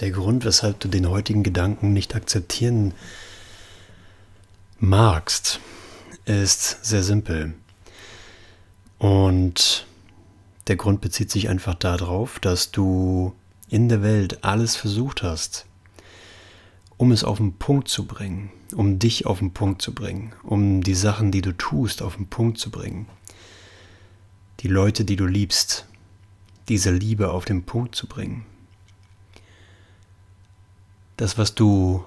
Der Grund, weshalb du den heutigen Gedanken nicht akzeptieren magst, ist sehr simpel. Und der Grund bezieht sich einfach darauf, dass du in der Welt alles versucht hast, um es auf den Punkt zu bringen, um dich auf den Punkt zu bringen, um die Sachen, die du tust, auf den Punkt zu bringen, die Leute, die du liebst, diese Liebe auf den Punkt zu bringen, das, was du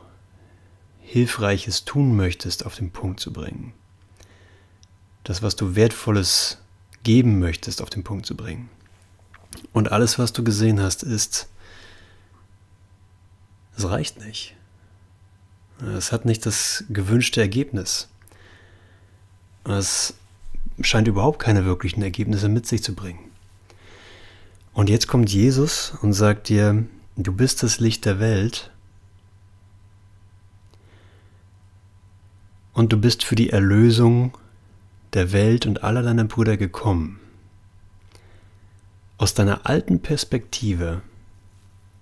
Hilfreiches tun möchtest, auf den Punkt zu bringen. Das, was du Wertvolles geben möchtest, auf den Punkt zu bringen. Und alles, was du gesehen hast, ist, es reicht nicht. Es hat nicht das gewünschte Ergebnis. Es scheint überhaupt keine wirklichen Ergebnisse mit sich zu bringen. Und jetzt kommt Jesus und sagt dir, du bist das Licht der Welt und du bist für die Erlösung der Welt und aller deiner Brüder gekommen. Aus deiner alten Perspektive,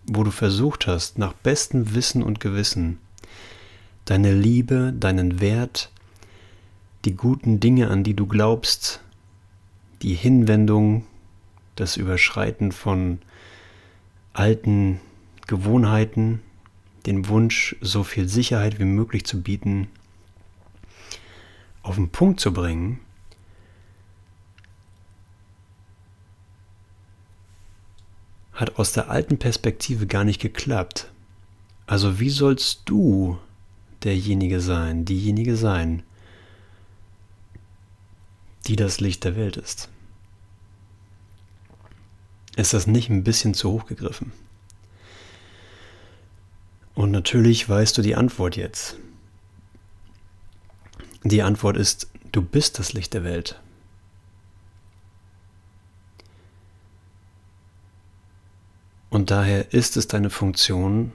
wo du versucht hast, nach bestem Wissen und Gewissen, deine Liebe, deinen Wert, die guten Dinge, an die du glaubst, die Hinwendung, das Überschreiten von alten Gewohnheiten, den Wunsch, so viel Sicherheit wie möglich zu bieten, auf den Punkt zu bringen, hat aus der alten Perspektive gar nicht geklappt. Also wie sollst du derjenige sein, diejenige sein, die das Licht der Welt ist? Ist das nicht ein bisschen zu hoch gegriffen? Und natürlich weißt du die Antwort jetzt. Die Antwort ist, du bist das Licht der Welt. Und daher ist es deine Funktion,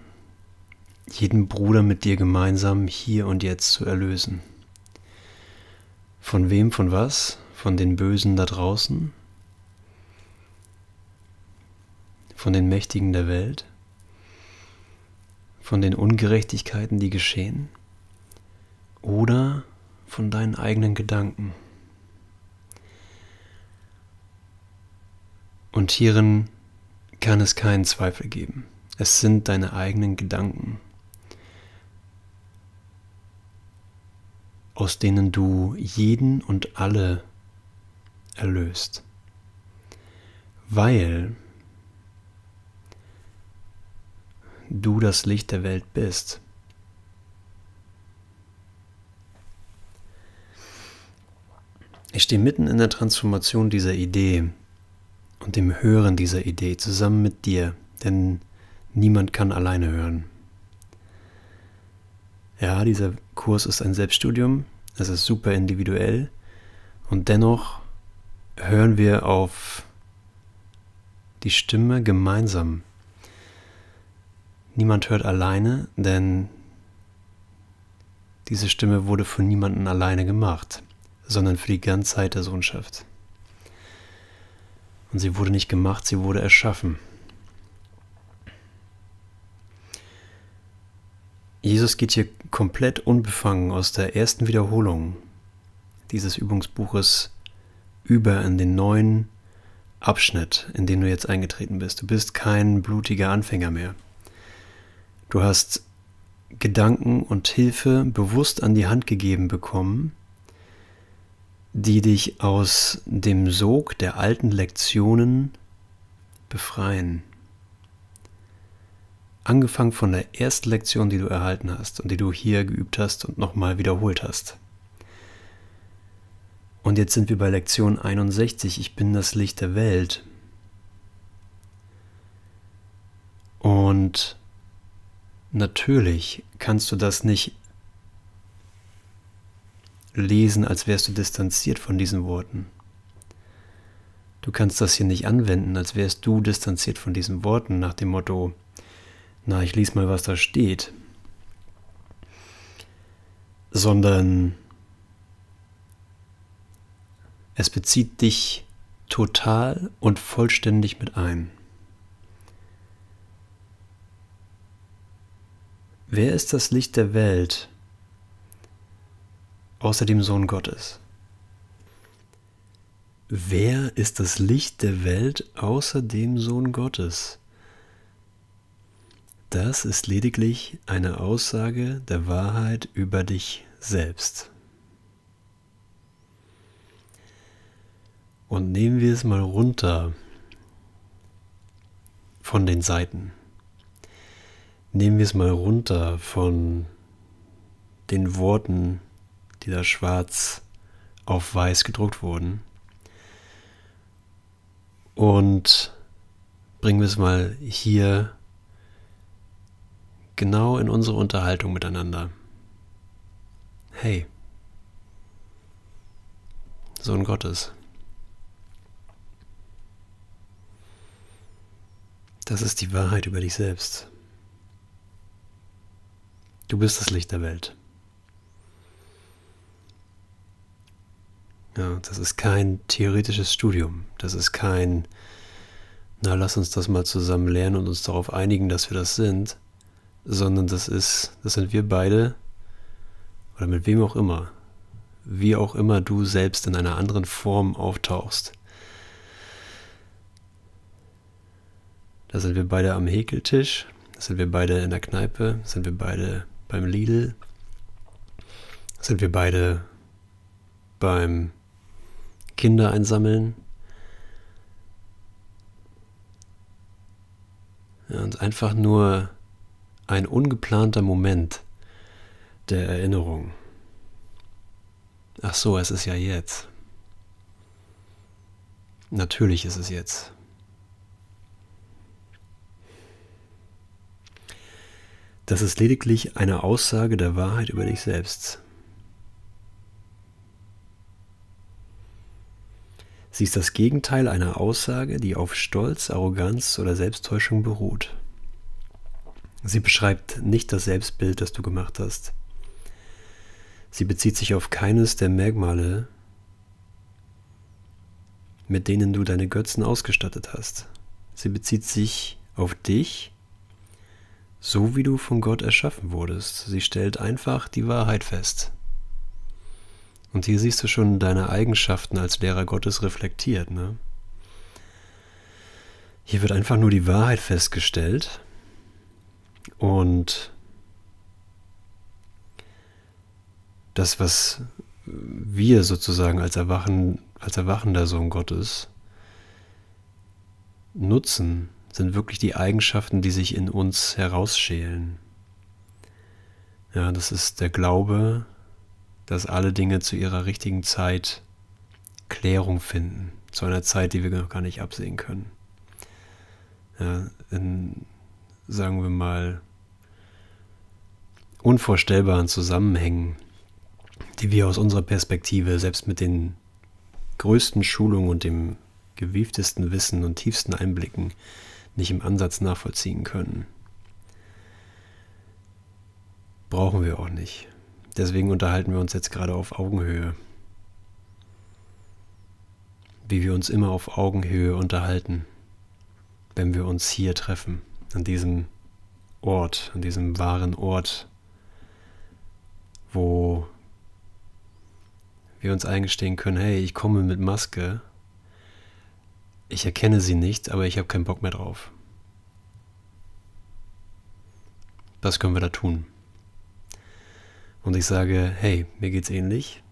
jeden Bruder mit dir gemeinsam hier und jetzt zu erlösen. Von wem, von was? Von den Bösen da draußen? Von den Mächtigen der Welt? Von den Ungerechtigkeiten, die geschehen? Oder von deinen eigenen Gedanken. Und hierin kann es keinen Zweifel geben. Es sind deine eigenen Gedanken, aus denen du jeden und alle erlöst. Weil du das Licht der Welt bist. Ich stehe mitten in der Transformation dieser Idee und dem Hören dieser Idee zusammen mit dir, denn niemand kann alleine hören. Ja, dieser Kurs ist ein Selbststudium, es ist super individuell und dennoch hören wir auf die Stimme gemeinsam. Niemand hört alleine, denn diese Stimme wurde von niemandem alleine gemacht sondern für die Ganzheit der Sohnschaft. Und sie wurde nicht gemacht, sie wurde erschaffen. Jesus geht hier komplett unbefangen aus der ersten Wiederholung dieses Übungsbuches über in den neuen Abschnitt, in den du jetzt eingetreten bist. Du bist kein blutiger Anfänger mehr. Du hast Gedanken und Hilfe bewusst an die Hand gegeben bekommen, die dich aus dem Sog der alten Lektionen befreien. Angefangen von der ersten Lektion, die du erhalten hast und die du hier geübt hast und nochmal wiederholt hast. Und jetzt sind wir bei Lektion 61, ich bin das Licht der Welt. Und natürlich kannst du das nicht lesen, als wärst du distanziert von diesen Worten. Du kannst das hier nicht anwenden, als wärst du distanziert von diesen Worten nach dem Motto, na, ich lies mal, was da steht. Sondern es bezieht dich total und vollständig mit ein. Wer ist das Licht der Welt? außer dem Sohn Gottes? Wer ist das Licht der Welt außer dem Sohn Gottes? Das ist lediglich eine Aussage der Wahrheit über dich selbst. Und nehmen wir es mal runter von den Seiten. Nehmen wir es mal runter von den Worten, die da schwarz auf weiß gedruckt wurden. Und bringen wir es mal hier genau in unsere Unterhaltung miteinander. Hey, Sohn Gottes. Das ist die Wahrheit über dich selbst. Du bist das Licht der Welt. Ja, das ist kein theoretisches Studium. Das ist kein, na lass uns das mal zusammen lernen und uns darauf einigen, dass wir das sind, sondern das ist, das sind wir beide oder mit wem auch immer, wie auch immer du selbst in einer anderen Form auftauchst. Da sind wir beide am Häkeltisch, da sind wir beide in der Kneipe, da sind wir beide beim Lidl, da sind wir beide beim Kinder einsammeln. Ja, und einfach nur ein ungeplanter Moment der Erinnerung. Ach so, es ist ja jetzt. Natürlich ist es jetzt. Das ist lediglich eine Aussage der Wahrheit über dich selbst. Sie ist das Gegenteil einer Aussage, die auf Stolz, Arroganz oder Selbsttäuschung beruht. Sie beschreibt nicht das Selbstbild, das du gemacht hast. Sie bezieht sich auf keines der Merkmale, mit denen du deine Götzen ausgestattet hast. Sie bezieht sich auf dich, so wie du von Gott erschaffen wurdest. Sie stellt einfach die Wahrheit fest. Und hier siehst du schon deine Eigenschaften als Lehrer Gottes reflektiert. Ne? Hier wird einfach nur die Wahrheit festgestellt. Und das, was wir sozusagen als, Erwachen, als erwachender Sohn Gottes nutzen, sind wirklich die Eigenschaften, die sich in uns herausschälen. Ja, das ist der Glaube, dass alle Dinge zu ihrer richtigen Zeit Klärung finden. Zu einer Zeit, die wir noch gar nicht absehen können. Ja, in, sagen wir mal, unvorstellbaren Zusammenhängen, die wir aus unserer Perspektive selbst mit den größten Schulungen und dem gewieftesten Wissen und tiefsten Einblicken nicht im Ansatz nachvollziehen können. Brauchen wir auch nicht. Deswegen unterhalten wir uns jetzt gerade auf Augenhöhe. Wie wir uns immer auf Augenhöhe unterhalten, wenn wir uns hier treffen, an diesem Ort, an diesem wahren Ort, wo wir uns eingestehen können, hey, ich komme mit Maske, ich erkenne sie nicht, aber ich habe keinen Bock mehr drauf. Was können wir da tun? und ich sage, hey, mir geht's ähnlich.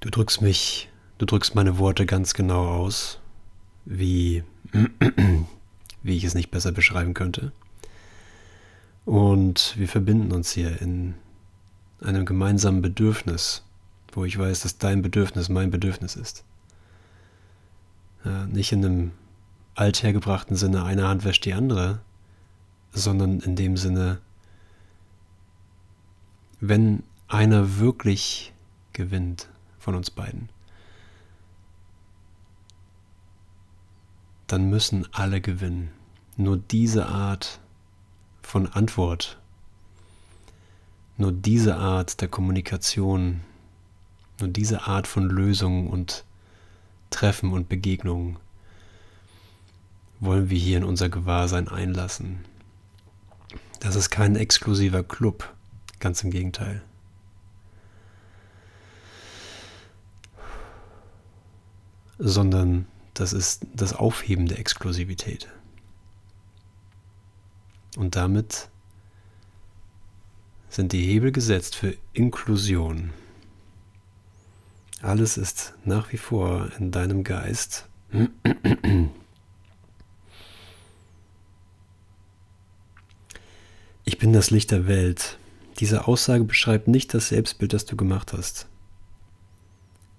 Du drückst mich, du drückst meine Worte ganz genau aus, wie, wie ich es nicht besser beschreiben könnte. Und wir verbinden uns hier in einem gemeinsamen Bedürfnis, wo ich weiß, dass dein Bedürfnis mein Bedürfnis ist. nicht in einem althergebrachten Sinne, eine Hand wäscht die andere, sondern in dem Sinne, wenn einer wirklich gewinnt von uns beiden, dann müssen alle gewinnen. Nur diese Art von Antwort, nur diese Art der Kommunikation, nur diese Art von Lösungen und Treffen und Begegnungen wollen wir hier in unser Gewahrsein einlassen. Das ist kein exklusiver Club, Ganz im Gegenteil. Sondern das ist das Aufheben der Exklusivität. Und damit sind die Hebel gesetzt für Inklusion. Alles ist nach wie vor in deinem Geist. Ich bin das Licht der Welt. Diese Aussage beschreibt nicht das Selbstbild, das du gemacht hast.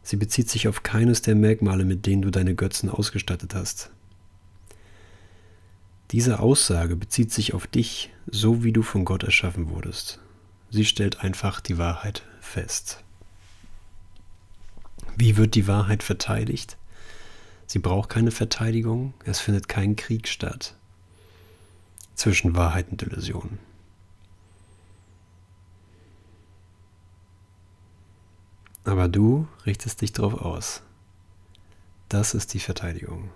Sie bezieht sich auf keines der Merkmale, mit denen du deine Götzen ausgestattet hast. Diese Aussage bezieht sich auf dich, so wie du von Gott erschaffen wurdest. Sie stellt einfach die Wahrheit fest. Wie wird die Wahrheit verteidigt? Sie braucht keine Verteidigung, es findet kein Krieg statt zwischen Wahrheit und Illusion. Aber du richtest dich darauf aus. Das ist die Verteidigung.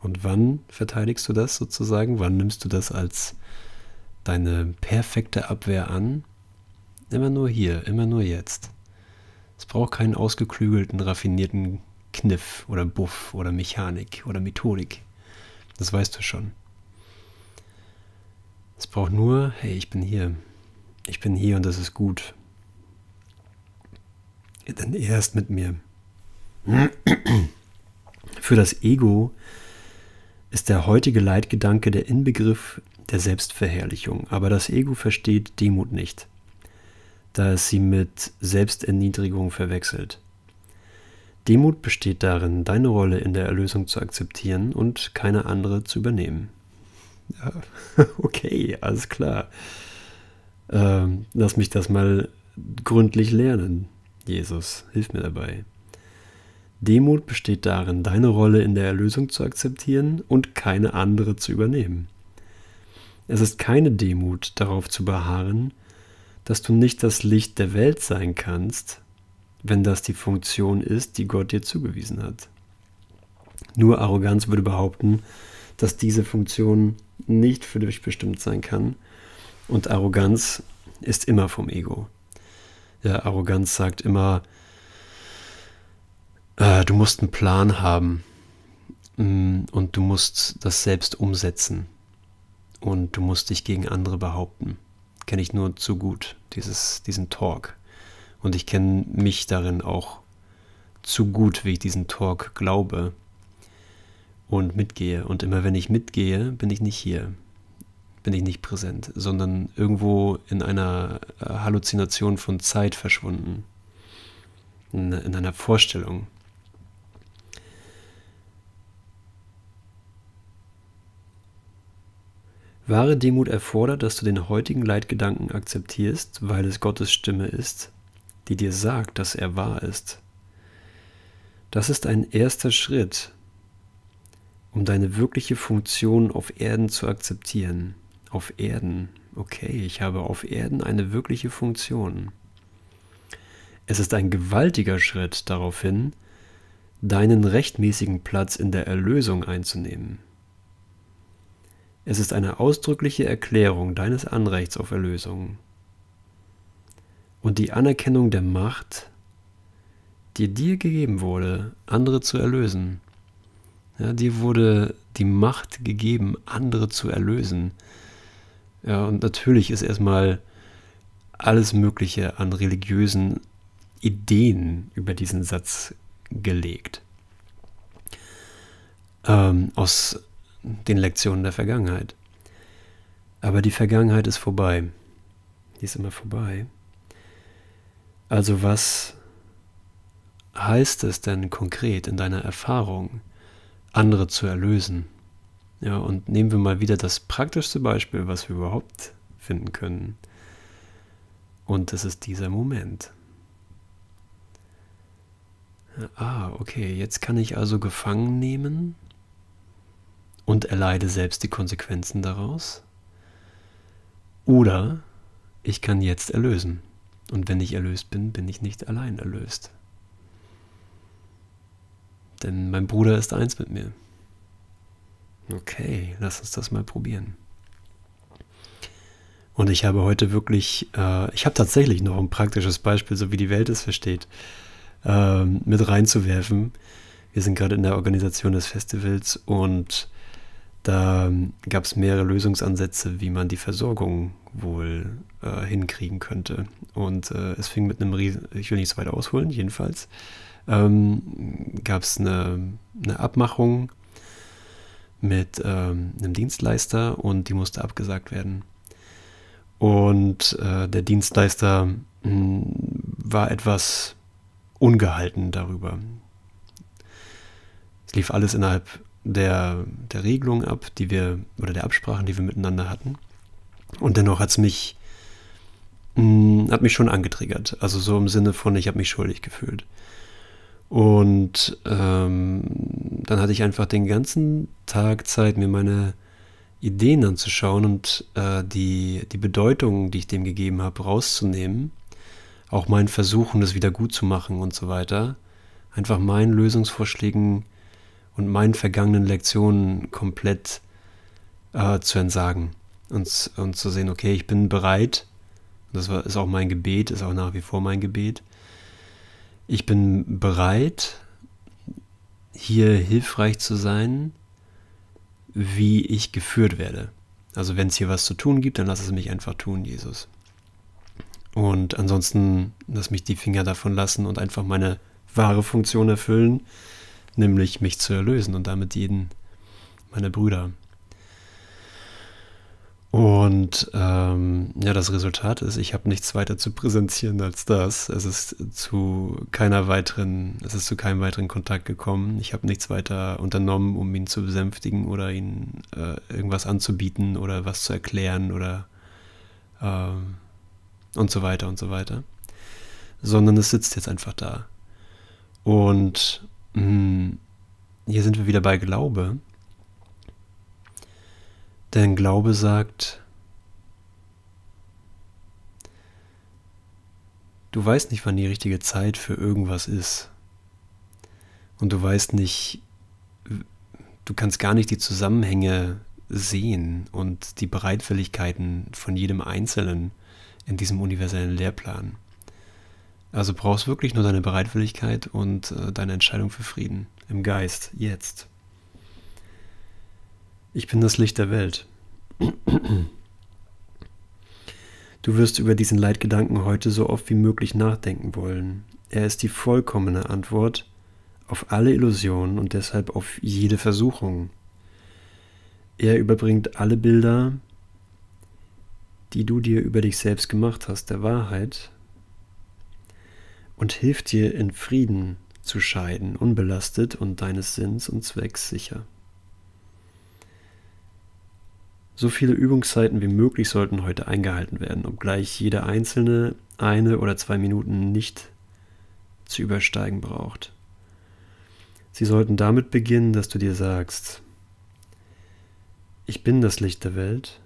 Und wann verteidigst du das sozusagen? Wann nimmst du das als deine perfekte Abwehr an? Immer nur hier, immer nur jetzt. Es braucht keinen ausgeklügelten, raffinierten Kniff oder Buff oder Mechanik oder Methodik. Das weißt du schon. Es braucht nur, hey, ich bin hier. Ich bin hier und das ist gut. Denn er ist mit mir. Für das Ego ist der heutige Leitgedanke der Inbegriff der Selbstverherrlichung, aber das Ego versteht Demut nicht, da es sie mit Selbsterniedrigung verwechselt. Demut besteht darin, deine Rolle in der Erlösung zu akzeptieren und keine andere zu übernehmen. Ja, okay, alles klar. Ähm, lass mich das mal gründlich lernen. Jesus, hilf mir dabei. Demut besteht darin, deine Rolle in der Erlösung zu akzeptieren und keine andere zu übernehmen. Es ist keine Demut, darauf zu beharren, dass du nicht das Licht der Welt sein kannst, wenn das die Funktion ist, die Gott dir zugewiesen hat. Nur Arroganz würde behaupten, dass diese Funktion nicht für dich bestimmt sein kann. Und Arroganz ist immer vom Ego ja, äh, Arroganz sagt immer, äh, du musst einen Plan haben mm, und du musst das selbst umsetzen und du musst dich gegen andere behaupten. Kenne ich nur zu gut, dieses, diesen Talk. Und ich kenne mich darin auch zu gut, wie ich diesen Talk glaube und mitgehe. Und immer wenn ich mitgehe, bin ich nicht hier bin ich nicht präsent, sondern irgendwo in einer äh, Halluzination von Zeit verschwunden, in, in einer Vorstellung. Wahre Demut erfordert, dass du den heutigen Leitgedanken akzeptierst, weil es Gottes Stimme ist, die dir sagt, dass er wahr ist. Das ist ein erster Schritt, um deine wirkliche Funktion auf Erden zu akzeptieren. Auf Erden. Okay, ich habe auf Erden eine wirkliche Funktion. Es ist ein gewaltiger Schritt daraufhin, deinen rechtmäßigen Platz in der Erlösung einzunehmen. Es ist eine ausdrückliche Erklärung deines Anrechts auf Erlösung und die Anerkennung der Macht, die dir gegeben wurde, andere zu erlösen. Ja, dir wurde die Macht gegeben, andere zu erlösen. Ja, und natürlich ist erstmal alles Mögliche an religiösen Ideen über diesen Satz gelegt. Ähm, aus den Lektionen der Vergangenheit. Aber die Vergangenheit ist vorbei. Die ist immer vorbei. Also was heißt es denn konkret in deiner Erfahrung, andere zu erlösen? Ja, und nehmen wir mal wieder das praktischste Beispiel, was wir überhaupt finden können. Und das ist dieser Moment. Ah, okay, jetzt kann ich also gefangen nehmen und erleide selbst die Konsequenzen daraus. Oder ich kann jetzt erlösen. Und wenn ich erlöst bin, bin ich nicht allein erlöst. Denn mein Bruder ist eins mit mir. Okay, lass uns das mal probieren. Und ich habe heute wirklich, äh, ich habe tatsächlich noch ein praktisches Beispiel, so wie die Welt es versteht, äh, mit reinzuwerfen. Wir sind gerade in der Organisation des Festivals und da ähm, gab es mehrere Lösungsansätze, wie man die Versorgung wohl äh, hinkriegen könnte. Und äh, es fing mit einem riesen, ich will nicht so weit ausholen, jedenfalls, ähm, gab es eine, eine Abmachung mit ähm, einem Dienstleister und die musste abgesagt werden. Und äh, der Dienstleister mh, hm, war etwas ungehalten darüber. Es lief alles innerhalb der, der Regelung ab, die wir, oder der Absprachen, die wir miteinander hatten. Und dennoch hat es mich, mh, hm, hat mich schon angetriggert. Also so im Sinne von, ich habe mich schuldig gefühlt. Und ähm, dann hatte ich einfach den ganzen Tag Zeit, mir meine Ideen anzuschauen und äh, die, die Bedeutung, die ich dem gegeben habe, rauszunehmen. Auch mein Versuchen, das wieder gut zu machen und so weiter. Einfach meinen Lösungsvorschlägen und meinen vergangenen Lektionen komplett äh, zu entsagen und, und zu sehen, okay, ich bin bereit. Das war, ist auch mein Gebet, ist auch nach wie vor mein Gebet, ich bin bereit, hier hilfreich zu sein, wie ich geführt werde. Also wenn es hier was zu tun gibt, dann lass es mich einfach tun, Jesus. Und ansonsten lass mich die Finger davon lassen und einfach meine wahre Funktion erfüllen, nämlich mich zu erlösen und damit jeden meiner Brüder. Und ähm, ja, das Resultat ist, ich habe nichts weiter zu präsentieren als das. Es ist zu keiner weiteren, es ist zu keinem weiteren Kontakt gekommen. Ich habe nichts weiter unternommen, um ihn zu besänftigen oder ihn äh, irgendwas anzubieten oder was zu erklären oder ähm, und so weiter und so weiter. Sondern es sitzt jetzt einfach da. Und mh, hm, hier sind wir wieder bei Glaube. Dein Glaube sagt, du weißt nicht, wann die richtige Zeit für irgendwas ist. Und du weißt nicht, du kannst gar nicht die Zusammenhänge sehen und die Bereitwilligkeiten von jedem Einzelnen in diesem universellen Lehrplan. Also brauchst wirklich nur deine Bereitwilligkeit und äh, deine Entscheidung für Frieden im Geist jetzt. Ich bin das Licht der Welt. Du wirst über diesen Leitgedanken heute so oft wie möglich nachdenken wollen. Er ist die vollkommene Antwort auf alle Illusionen und deshalb auf jede Versuchung. Er überbringt alle Bilder, die du dir über dich selbst gemacht hast, der Wahrheit und hilft dir in Frieden zu scheiden, unbelastet und deines Sinns und Zwecks sicher. So viele Übungszeiten wie möglich sollten heute eingehalten werden, obgleich jede einzelne eine oder zwei Minuten nicht zu übersteigen braucht. Sie sollten damit beginnen, dass du dir sagst, ich bin das Licht der Welt,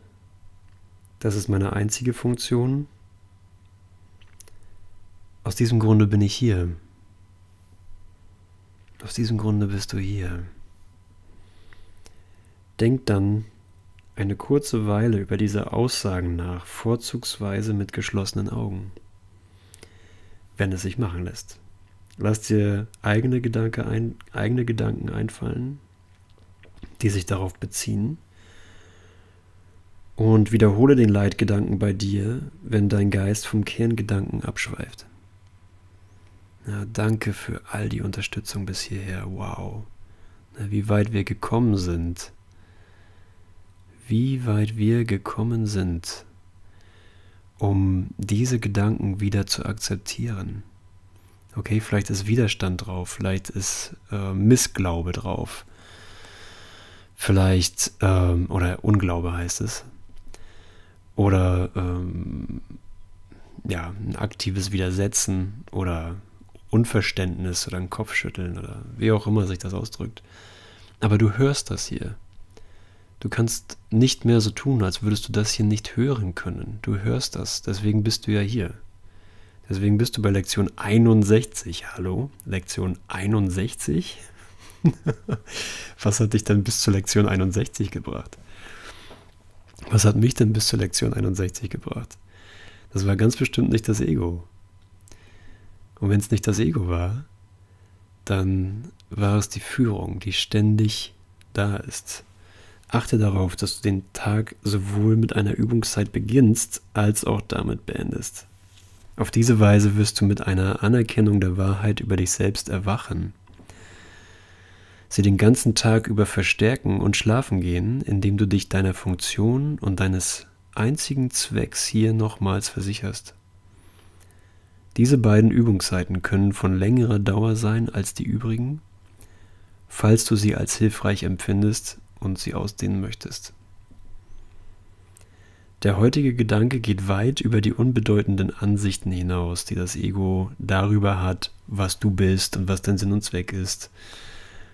das ist meine einzige Funktion, aus diesem Grunde bin ich hier, aus diesem Grunde bist du hier. Denk dann eine kurze Weile über diese Aussagen nach, vorzugsweise mit geschlossenen Augen. Wenn es sich machen lässt. Lass dir eigene, Gedanke ein, eigene Gedanken einfallen, die sich darauf beziehen. Und wiederhole den Leitgedanken bei dir, wenn dein Geist vom Kerngedanken abschweift. Na, danke für all die Unterstützung bis hierher. Wow. Na, wie weit wir gekommen sind wie weit wir gekommen sind, um diese Gedanken wieder zu akzeptieren. Okay, vielleicht ist Widerstand drauf, vielleicht ist äh, Missglaube drauf, vielleicht, ähm, oder Unglaube heißt es, oder ähm, ja, ein aktives Widersetzen oder Unverständnis oder ein Kopfschütteln oder wie auch immer sich das ausdrückt. Aber du hörst das hier. Du kannst nicht mehr so tun, als würdest du das hier nicht hören können. Du hörst das, deswegen bist du ja hier. Deswegen bist du bei Lektion 61. Hallo, Lektion 61? Was hat dich denn bis zur Lektion 61 gebracht? Was hat mich denn bis zur Lektion 61 gebracht? Das war ganz bestimmt nicht das Ego. Und wenn es nicht das Ego war, dann war es die Führung, die ständig da ist. Achte darauf, dass du den Tag sowohl mit einer Übungszeit beginnst, als auch damit beendest. Auf diese Weise wirst du mit einer Anerkennung der Wahrheit über dich selbst erwachen. Sie den ganzen Tag über verstärken und schlafen gehen, indem du dich deiner Funktion und deines einzigen Zwecks hier nochmals versicherst. Diese beiden Übungszeiten können von längerer Dauer sein als die übrigen. Falls du sie als hilfreich empfindest, und sie ausdehnen möchtest. Der heutige Gedanke geht weit über die unbedeutenden Ansichten hinaus, die das Ego darüber hat, was du bist und was dein Sinn und Zweck ist.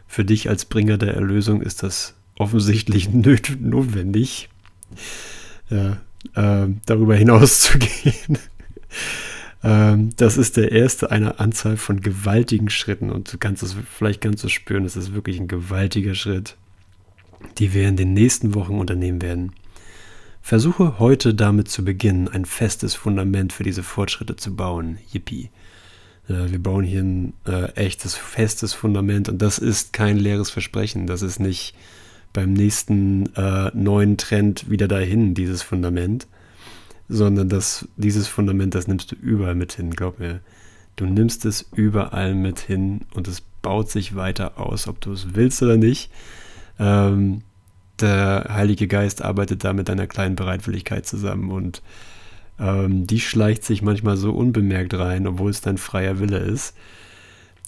Für dich als Bringer der Erlösung ist das offensichtlich notwendig, ja, äh, darüber hinaus zu gehen. Ähm, das ist der erste einer Anzahl von gewaltigen Schritten und du kannst es vielleicht ganz so spüren, es ist wirklich ein gewaltiger Schritt die wir in den nächsten Wochen unternehmen werden. Versuche heute damit zu beginnen, ein festes Fundament für diese Fortschritte zu bauen. Yippie. Äh, wir bauen hier ein äh, echtes, festes Fundament und das ist kein leeres Versprechen. Das ist nicht beim nächsten äh, neuen Trend wieder dahin, dieses Fundament, sondern das, dieses Fundament, das nimmst du überall mit hin, glaub mir. Du nimmst es überall mit hin und es baut sich weiter aus, ob du es willst oder nicht. Ähm, der Heilige Geist arbeitet da mit einer kleinen Bereitwilligkeit zusammen und ähm, die schleicht sich manchmal so unbemerkt rein, obwohl es dein freier Wille ist,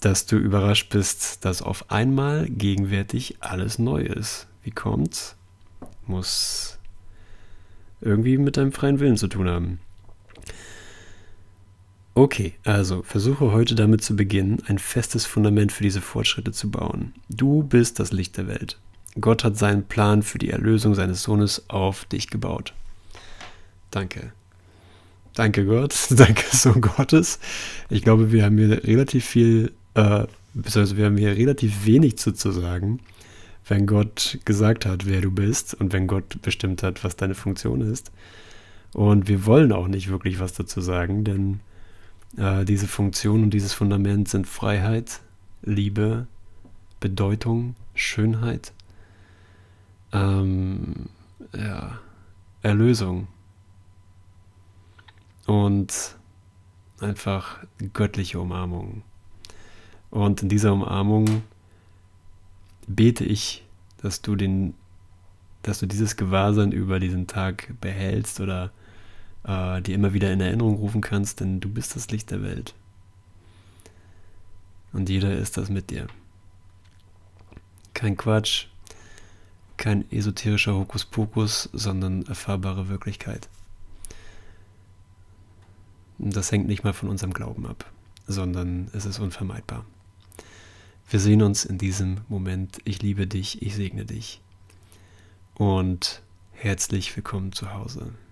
dass du überrascht bist, dass auf einmal gegenwärtig alles neu ist. Wie kommt's? Muss irgendwie mit deinem freien Willen zu tun haben. Okay, also versuche heute damit zu beginnen, ein festes Fundament für diese Fortschritte zu bauen. Du bist das Licht der Welt. Gott hat seinen Plan für die Erlösung seines Sohnes auf dich gebaut. Danke. Danke Gott, danke Sohn Gottes. Ich glaube, wir haben hier relativ viel, äh, beziehungsweise wir haben hier relativ wenig zu, zu sagen, wenn Gott gesagt hat, wer du bist und wenn Gott bestimmt hat, was deine Funktion ist. Und wir wollen auch nicht wirklich was dazu sagen, denn äh, diese Funktion und dieses Fundament sind Freiheit, Liebe, Bedeutung, Schönheit, ähm, ja, Erlösung und einfach göttliche Umarmung. Und in dieser Umarmung bete ich, dass du den, dass du dieses Gewahrsein über diesen Tag behältst oder äh, dir immer wieder in Erinnerung rufen kannst, denn du bist das Licht der Welt. Und jeder ist das mit dir. Kein Quatsch, kein esoterischer Hokuspokus, sondern erfahrbare Wirklichkeit. Das hängt nicht mal von unserem Glauben ab, sondern es ist unvermeidbar. Wir sehen uns in diesem Moment. Ich liebe dich, ich segne dich. Und herzlich willkommen zu Hause.